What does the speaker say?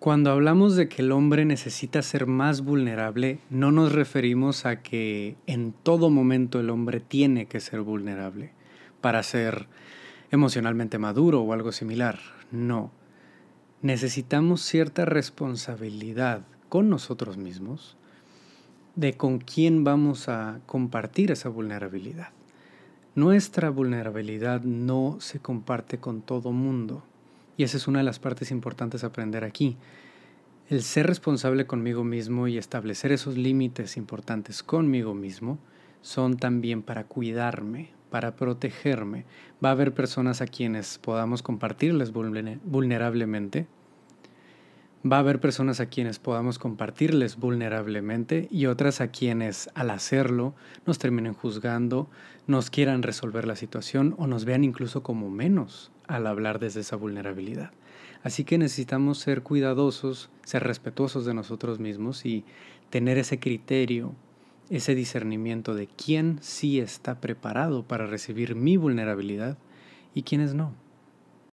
Cuando hablamos de que el hombre necesita ser más vulnerable, no nos referimos a que en todo momento el hombre tiene que ser vulnerable para ser emocionalmente maduro o algo similar. No. Necesitamos cierta responsabilidad con nosotros mismos de con quién vamos a compartir esa vulnerabilidad. Nuestra vulnerabilidad no se comparte con todo mundo. Y esa es una de las partes importantes a aprender aquí. El ser responsable conmigo mismo y establecer esos límites importantes conmigo mismo son también para cuidarme, para protegerme. Va a haber personas a quienes podamos compartirles vulnerablemente. Va a haber personas a quienes podamos compartirles vulnerablemente y otras a quienes al hacerlo nos terminen juzgando, nos quieran resolver la situación o nos vean incluso como menos al hablar desde esa vulnerabilidad. Así que necesitamos ser cuidadosos, ser respetuosos de nosotros mismos y tener ese criterio, ese discernimiento de quién sí está preparado para recibir mi vulnerabilidad y quiénes no.